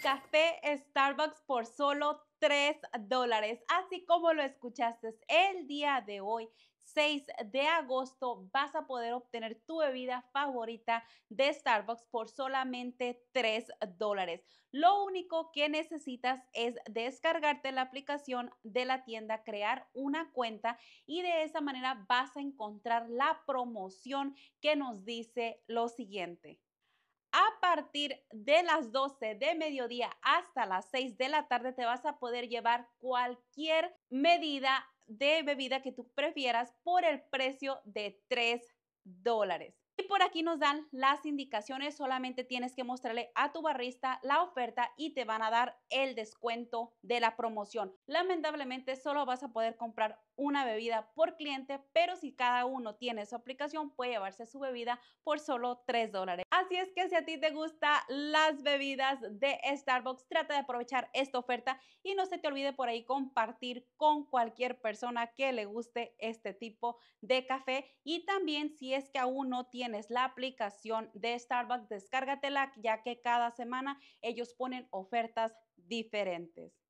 café Starbucks por solo 3 dólares. Así como lo escuchaste el día de hoy, 6 de agosto, vas a poder obtener tu bebida favorita de Starbucks por solamente 3 dólares. Lo único que necesitas es descargarte la aplicación de la tienda, crear una cuenta y de esa manera vas a encontrar la promoción que nos dice lo siguiente. A partir de las 12 de mediodía hasta las 6 de la tarde te vas a poder llevar cualquier medida de bebida que tú prefieras por el precio de 3 dólares. Y por aquí nos dan las indicaciones, solamente tienes que mostrarle a tu barrista la oferta y te van a dar el descuento de la promoción. Lamentablemente solo vas a poder comprar una bebida por cliente, pero si cada uno tiene su aplicación puede llevarse su bebida por solo 3 dólares. Así es que si a ti te gustan las bebidas de Starbucks, trata de aprovechar esta oferta y no se te olvide por ahí compartir con cualquier persona que le guste este tipo de café y también si es que aún no tiene es la aplicación de Starbucks, descárgatela ya que cada semana ellos ponen ofertas diferentes.